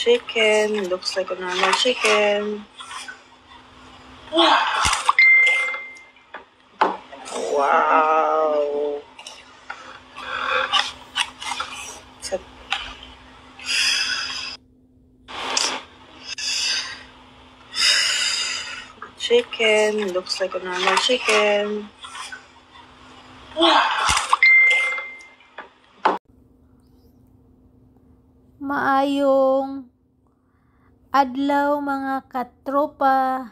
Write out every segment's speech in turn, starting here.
chicken. Looks like a normal chicken. Wow. It's chicken. Looks like a normal chicken. Maayong Adlaw mga katropa.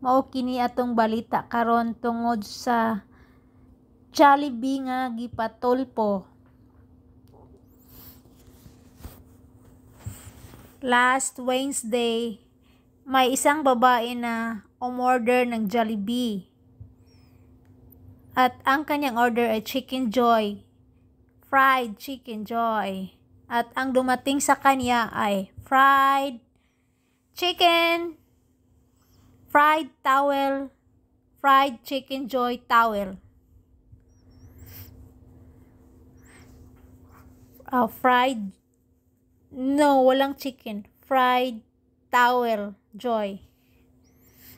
Mao kini atong balita karon tungod sa Jollibee nga gipatulpo. Last Wednesday, may isang babae na umorder ng Jollibee. At ang kanyang order ay Chicken Joy. Fried Chicken Joy. At ang dumating sa kanya ay fried chicken, fried towel, fried chicken joy towel. Uh, fried No, walang chicken. Fried towel joy.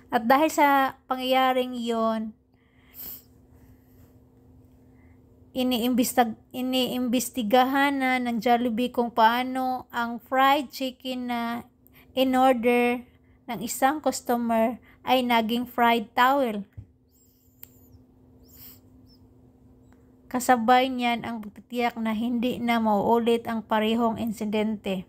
At dahil sa pangyayaring yon, iniimbistig iniimbestigahan na ng Jollibee kung paano ang fried chicken na in order ng isang customer ay naging fried towel. Kasabay niyan ang pagtitiyak na hindi na mauulit ang parehong insidente.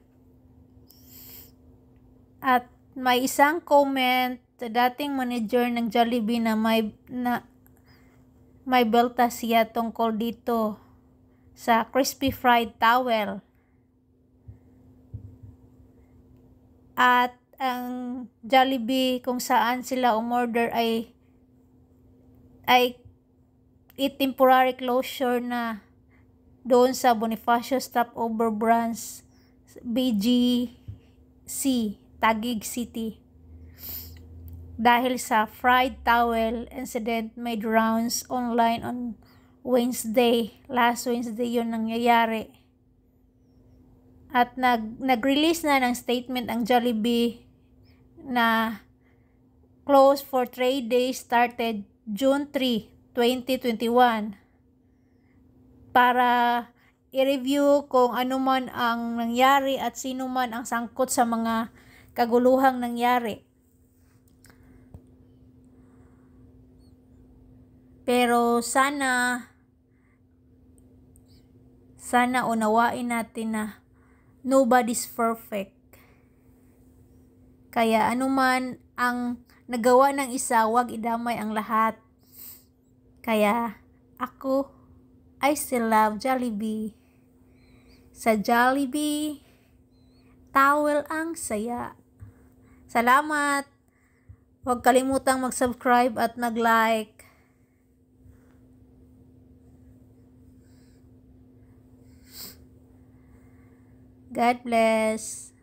At may isang comment sa dating manager ng Jollibee na may na may belta siya tungkol dito sa crispy fried towel. At ang Jollibee kung saan sila umorder ay ay temporary closure na doon sa Bonifacio Stopover Branch BGC Taguig City dahil sa fried towel incident made rounds online on Wednesday. Last Wednesday yun nangyayari. At nag, nag-release na ng statement ang Jollibee na closed for trade day started June 3, 2021 para i-review kung ano man ang nangyari at sino man ang sangkot sa mga kaguluhang nangyari. Pero sana sana unawain natin na nobody's perfect. Kaya anuman ang nagawa ng isa, wag idamay ang lahat. Kaya ako, I still love Jollibee. Sa Jollibee, towel ang saya. Salamat! Huwag kalimutang mag-subscribe at mag-like. God bless.